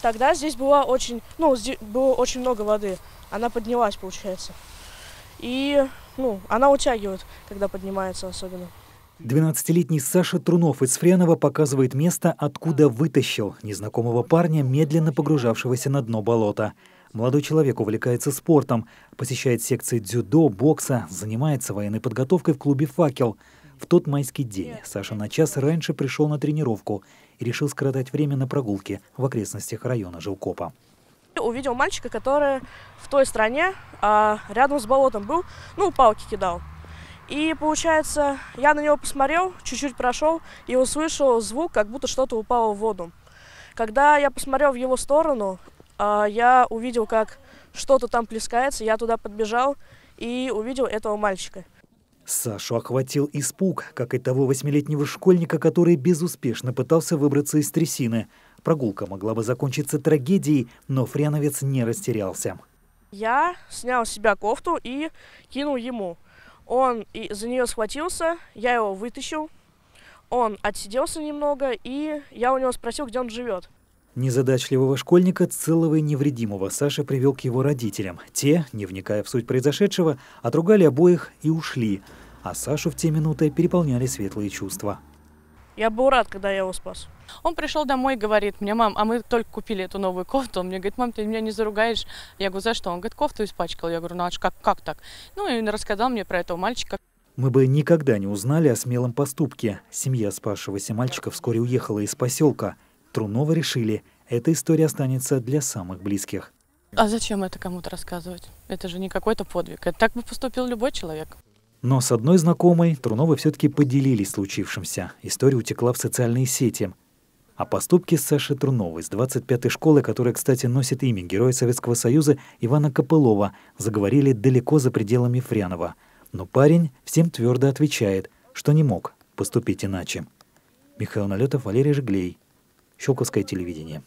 Тогда здесь была очень, ну, здесь было очень много воды. Она поднялась, получается. И, ну, она утягивает, когда поднимается особенно. 12-летний Саша Трунов из Фрянова показывает место, откуда вытащил незнакомого парня, медленно погружавшегося на дно болота. Молодой человек увлекается спортом, посещает секции дзюдо, бокса, занимается военной подготовкой в клубе «Факел». В тот майский день Саша на час раньше пришел на тренировку и решил скоротать время на прогулке в окрестностях района Жилкопа. Увидел мальчика, который в той стране а, рядом с болотом был, ну, палки кидал. И получается, я на него посмотрел, чуть-чуть прошел и услышал звук, как будто что-то упало в воду. Когда я посмотрел в его сторону, а, я увидел, как что-то там плескается, я туда подбежал и увидел этого мальчика. Сашу охватил испуг, как и того восьмилетнего школьника, который безуспешно пытался выбраться из трясины. Прогулка могла бы закончиться трагедией, но Френовец не растерялся. Я снял с себя кофту и кинул ему. Он и за нее схватился, я его вытащил. Он отсиделся немного, и я у него спросил, где он живет. Незадачливого школьника, целого и невредимого, Саша привел к его родителям. Те, не вникая в суть произошедшего, отругали обоих и ушли – а Сашу в те минуты переполняли светлые чувства. Я был рад, когда я его спас. Он пришел домой и говорит мне, мам, а мы только купили эту новую кофту. Он мне говорит, мам, ты меня не заругаешь? Я говорю, за что? Он говорит, кофту испачкал. Я говорю, ну а как, как так? Ну и рассказал мне про этого мальчика. Мы бы никогда не узнали о смелом поступке. Семья спасшегося мальчика вскоре уехала из поселка. Трунова решили, эта история останется для самых близких. А зачем это кому-то рассказывать? Это же не какой-то подвиг. Это так бы поступил любой человек. Но с одной знакомой Труновы все-таки поделились случившимся. История утекла в социальные сети. О а поступке Саши Труновой с 25-й школы, которая, кстати, носит имя Героя Советского Союза Ивана Копылова, заговорили далеко за пределами Фрянова. Но парень всем твердо отвечает, что не мог поступить иначе. Михаил Налетов, Валерий Жиглей. Щелковское телевидение.